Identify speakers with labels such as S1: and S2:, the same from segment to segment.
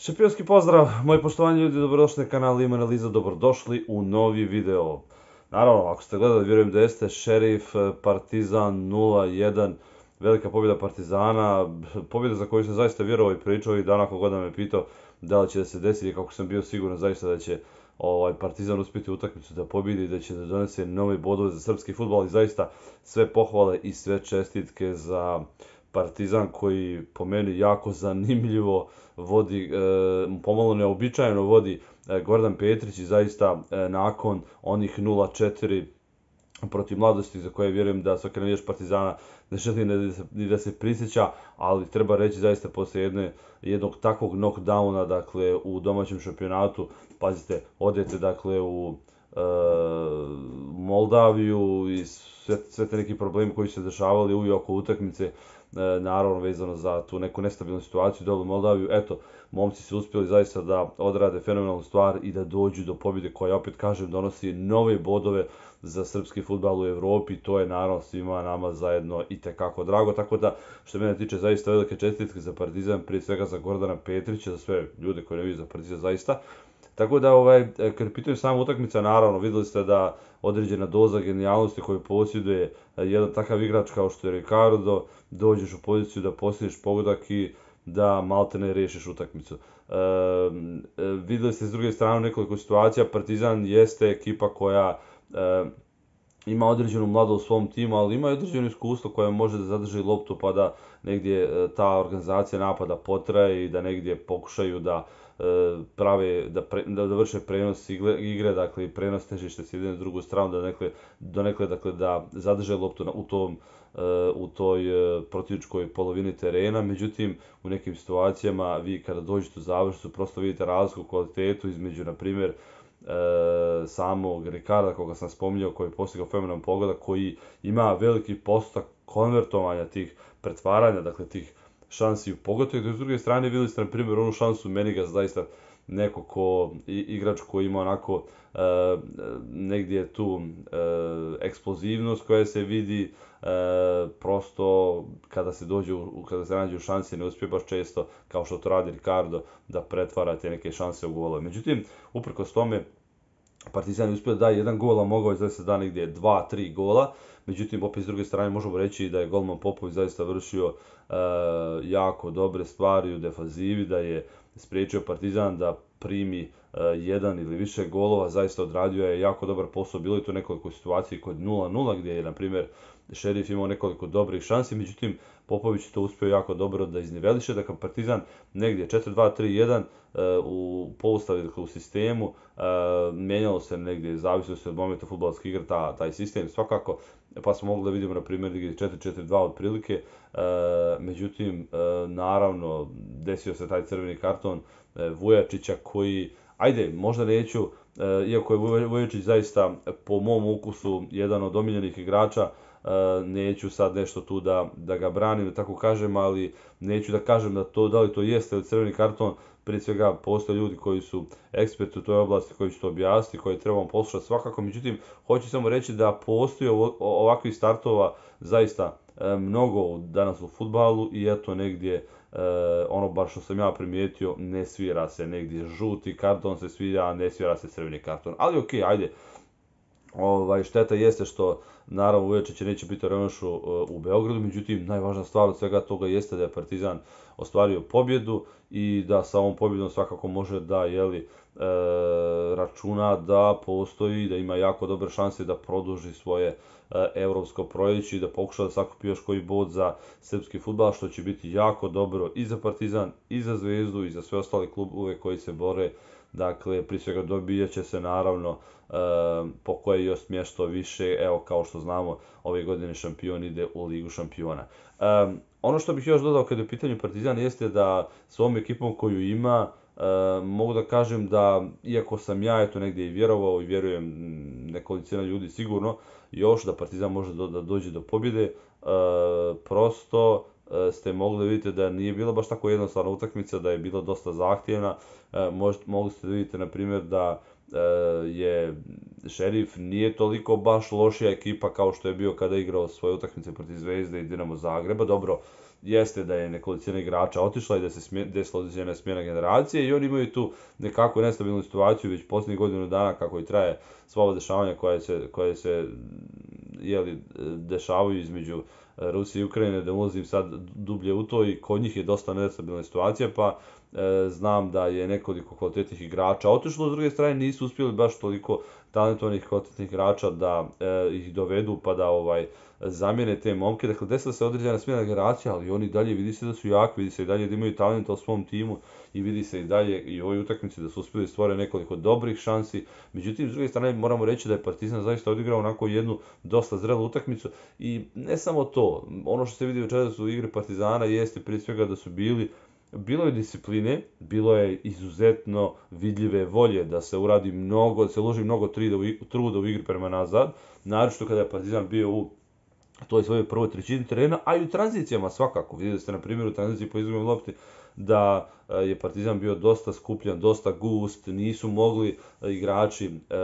S1: Šepijonski pozdrav, moji poštovani ljudi, dobrodošli na kanal Ima Analiza, dobrodošli u novi video. Naravno, ako ste gledali, vjerujem da jeste Šerif eh, Partizan 0-1, velika pobjeda Partizana, pobjeda za koju sam zaista vjerovao i pričao i dan ako god me pitao da li će da se desi i kako sam bio siguran zaista da će ovaj Partizan uspjeti utakmicu da pobjedi i da će da donese nove bodove za srpski futbal i zaista sve pohvale i sve čestitke za Partizan koji po meni jako zanimljivo vodi, e, pomalo neobičajeno vodi e, Gordan Petrić i zaista e, nakon onih 0-4 protiv mladosti za koje vjerujem da svaki navijač Partizana ne želi da se, ni da se prisjeća, ali treba reći zaista posle jedne, jednog takvog knockdowna dakle, u domaćem šampionatu, pazite, odete dakle, u, E, Moldaviju i sve, sve te neki problemi koji su se dešavali uvijek oko utakmice, e, naravno vezano za tu neku nestabilnu situaciju dobro Moldaviju, eto, momci su uspjeli zaista da odrade fenomenalnu stvar i da dođu do pobjede koja, opet kažem, donosi nove bodove za srpski futbal u Evropi, to je naravno svima nama zajedno i tekako drago, tako da što mene tiče zaista velike čestitke za Partizan, prije svega za Gordana Petrića, za sve ljude koji ne vidi za Partizan zaista, Tako da ovaj e, kad samo utakmica naravno videli ste da određena doza genijalnosti koju posjeduje e, jedan takav igrač kao što je Ricardo dođeš u poziciju da postiš pogodak i da maltene rešiš utakmicu. E, e videli ste s druge strane nekoliko situacija Partizan jeste ekipa koja e, ima određenu mladost u svom timu, ali ima i određeno iskustvo koje može da zadrži loptu pa da negdje ta organizacija napada potraje i da negdje pokušaju da prave, da, pre, da, da prenos igre, dakle prenos težište s jedine na drugu stranu, da nekle, do nekle, dakle, da zadrže loptu na, u tom eh, u toj eh, protivničkoj polovini terena, međutim u nekim situacijama vi kada dođete u završicu prosto vidite razliku kvalitetu između, na primjer, eh, samog Rikarda koga sam spominjao koji je postigao fenomenalan pogodak koji ima veliki postotak konvertovanja tih pretvaranja dakle tih šansi u pogotovo. i S druge strane, videli ste na primjer onu šansu Meniga zaista neko ko, igrač koji ima onako e, negdje tu e, eksplozivnost koja se vidi e, prosto kada se dođe, kada se nađe u šanse ne uspije baš često kao što to radi Ricardo da pretvara te neke šanse u golove. Međutim, uprkos tome, Partizan je uspio da daje jedan gol, a mogao je zaista da negdje dva, tri gola. Međutim, opet s druge strane možemo reći da je golman Popović zaista vršio e, jako dobre stvari u defazivi, da je spriječio Partizan da primi e, jedan ili više golova, zaista odradio je jako dobar posao, bilo je to nekoliko situacija kod 0-0, gdje je, na primjer, Šerif imao nekoliko dobrih šansi, međutim Popović je to uspio jako dobro da izniveliše, da kao Partizan negdje 4-2-3-1 e, u polustavi, dakle u sistemu, e, mijenjalo se negdje, zavisno se od momenta futbolske igre, ta, taj sistem svakako, pa smo mogli da vidimo na primjer gdje 4-4-2 otprilike, e, međutim, naravno, desio se taj crveni karton Vujačića koji, ajde, možda neću, iako je Vujačić zaista po mom ukusu jedan od omiljenih igrača, E, neću sad nešto tu da, da ga branim, da tako kažem, ali neću da kažem da to, da li to jeste crveni karton, prije svega postoje ljudi koji su eksperti u toj oblasti, koji će to koji koje trebamo poslušati svakako, međutim, hoću samo reći da postoji ovakvih startova zaista e, mnogo danas u futbalu i eto negdje E, ono bar što sam ja primijetio, ne svira se negdje žuti karton se svira, ne svira se crveni karton. Ali okej, okay, ajde, Ovaj, šteta jeste što naravno uveče će neće biti revanš u, e, u Beogradu, međutim najvažna stvar od svega toga jeste da je Partizan ostvario pobjedu i da sa ovom pobjedom svakako može da jeli e, računa da postoji da ima jako dobre šanse da produži svoje e, evropsko proljeće i da pokuša da sakupi još koji bod za srpski futbal, što će biti jako dobro i za Partizan, i za Zvezdu, i za sve ostale klubove koji se bore dakle, pri svega dobijat će se naravno e, po koje još mjesto više, evo kao što znamo, ove godine šampion ide u Ligu šampiona. E, ono što bih još dodao kada je pitanje pitanju Partizan jeste da s ovom ekipom koju ima, e, mogu da kažem da, iako sam ja eto negdje i vjerovao i vjerujem nekolicina ljudi sigurno, još da Partizan može da, da dođe do pobjede, e, prosto Eh, ste mogli vidite da nije bila baš tako jednostavna utakmica, da je bila dosta zahtjevna. Eh, možete, mogli ste vidite, na primjer, da eh, je Šerif nije toliko baš lošija ekipa kao što je bio kada je igrao svoje utakmice protiv Zvezde i Dinamo Zagreba. Dobro, jeste da je nekolicina igrača otišla i da se smje, desila određena smjena generacije i oni imaju tu nekako nestabilnu situaciju već posljednjih godinu dana kako i traje sva ova dešavanja koje se, koje se jeli, dešavaju između e, Rusije i Ukrajine, da ulazim sad dublje u to i kod njih je dosta nestabilna situacija, pa E, znam da je nekoliko kvalitetnih igrača otišlo, s druge strane nisu uspjeli baš toliko talentovanih kvalitetnih igrača da e, ih dovedu pa da ovaj zamjene te momke. Dakle, desila se određena smjena generacija, ali oni dalje vidi se da su jaki, vidi se i dalje da imaju talenta u svom timu i vidi se i dalje i u ovoj utakmici da su uspjeli stvore nekoliko dobrih šansi. Međutim, s druge strane moramo reći da je Partizan zaista odigrao onako jednu dosta zrelu utakmicu i ne samo to, ono što se vidi u večeras u igri Partizana jeste prije svega da su bili bilo je discipline, bilo je izuzetno vidljive volje da se uradi mnogo, da se uloži mnogo truda u igri prema nazad, naročito kada je Partizan bio u toj svojoj prvoj trećini terena, a i u tranzicijama svakako. Vidjeli ste na primjeru u tranziciji po izgledu lopti da e, je Partizan bio dosta skupljan, dosta gust, nisu mogli e, igrači e,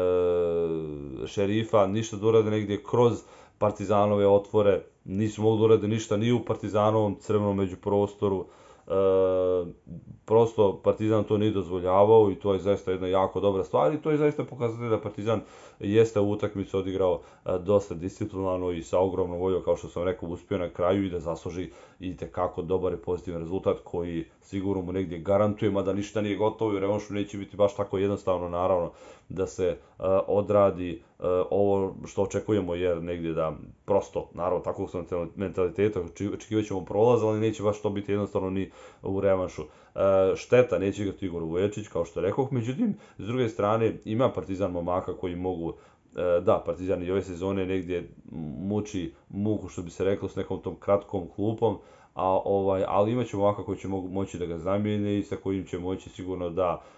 S1: šerifa ništa da urade negdje kroz Partizanove otvore, nisu mogli da urade ništa ni u Partizanovom crvenom međuprostoru, e, prosto Partizan to nije dozvoljavao i to je zaista jedna jako dobra stvar i to je zaista pokazatelj da Partizan jeste u utakmicu odigrao e, dosta disciplinovano i sa ogromnom voljom, kao što sam rekao, uspio na kraju i da zasluži i kako dobar i pozitivan rezultat koji sigurno mu negdje garantuje, mada ništa nije gotovo i revanšu neće biti baš tako jednostavno, naravno, da se e, odradi e, ovo što očekujemo, jer negdje da prosto, naravno, tako su mentaliteta, očekivaćemo prolaz, ali neće baš to biti jednostavno ni u revanšu. E, šteta, neće igrati Igor Vuječić, kao što rekoh, međutim, s druge strane, ima Partizan momaka koji mogu, e, da, Partizan i ove sezone negdje muči muku, što bi se reklo, s nekom tom kratkom klupom, a ovaj ali imaćemo ovako koji će moći da ga zamijene i sa kojim će moći sigurno da e,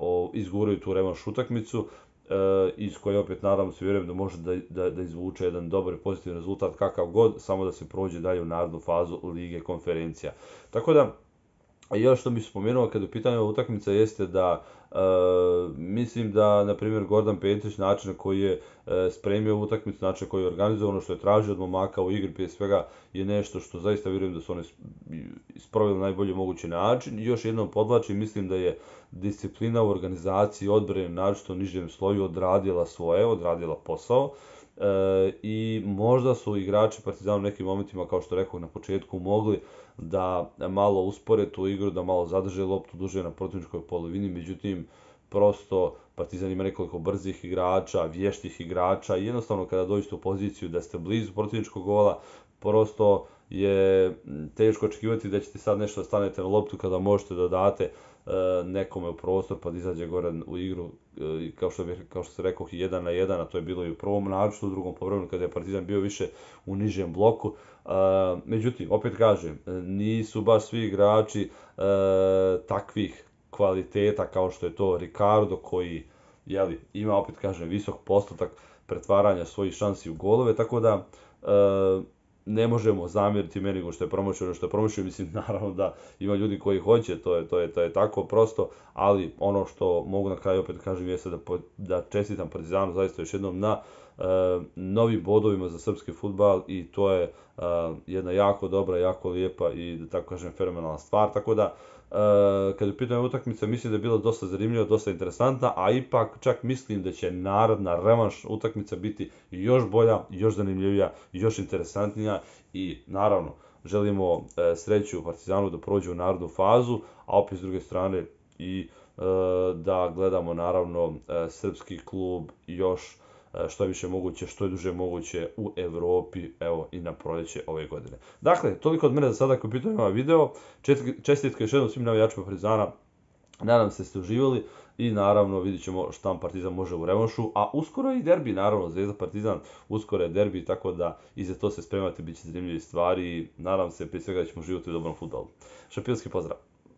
S1: o, izguraju tu revanš utakmicu iz koje opet nadam se vjerujem da može da, da, da izvuče jedan dobar pozitivan rezultat kakav god samo da se prođe dalje u narodnu fazu Lige konferencija. Tako da A ja ono što bih spomenuo kad u pitanju utakmica jeste da Uh, mislim da, na primjer, Gordon Petrić, način koji je uh, spremio utakmicu, način koji je organizovano, što je tražio od momaka u igri, prije svega, je nešto što zaista vjerujem da su oni isprovili na najbolji mogući način. I još jednom podlačim, mislim da je disciplina u organizaciji odbrane, naročito u nižem sloju, odradila svoje, odradila posao. Uh, E, I možda su igrači Partizana u nekim momentima, kao što rekao na početku, mogli da malo uspore tu igru, da malo zadrže loptu duže na protivničkoj polovini, međutim, prosto Partizan ima nekoliko brzih igrača, vještih igrača i jednostavno kada dođete u poziciju da ste blizu protivničkog gola, prosto je teško očekivati da ćete sad nešto stanete na loptu kada možete da date E, nekome u prostor pa da izađe gore u igru e, kao što, bi, kao što se rekao jedan na jedan, a to je bilo i u prvom naročitu, u drugom povremenu kada je Partizan bio više u nižem bloku. E, međutim, opet kažem, nisu baš svi igrači takvih kvaliteta kao što je to Ricardo koji jeli, ima opet kažem visok postotak pretvaranja svojih šansi u golove, tako da ne možemo zamjeriti meni što je promočeno, ono što je promočeno, mislim naravno da ima ljudi koji hoće, to je, to je, to je tako prosto, ali ono što mogu na kraju opet kažem je da, da čestitam Partizanu zaista još jednom na e, novim bodovima za srpski futbal i to je e, jedna jako dobra, jako lijepa i da tako kažem fenomenalna stvar, tako da Eh, kad je pitanje utakmice, mislim da je bila dosta zanimljiva, dosta interesantna, a ipak čak mislim da će narodna revanš utakmica biti još bolja, još zanimljivija, još interesantnija i naravno, želimo e, sreću Partizanu da prođe u narodnu fazu, a opet s druge strane i e, da gledamo naravno e, srpski klub još e, E, što više moguće, što je duže moguće u Evropi, evo i na proljeće ove godine. Dakle, toliko od mene za sada je pitanje ovaj video. Čestitka još jednom svim navijačima Partizana. Nadam se ste uživali i naravno vidit ćemo šta vam Partizan može u revanšu. A uskoro je i derbi, naravno, Zvezda Partizan, uskoro je derbi, tako da i za to se spremate, bit će zanimljivi stvari i nadam se prije svega da ćemo živjeti u dobrom futbolu. Šampionski pozdrav!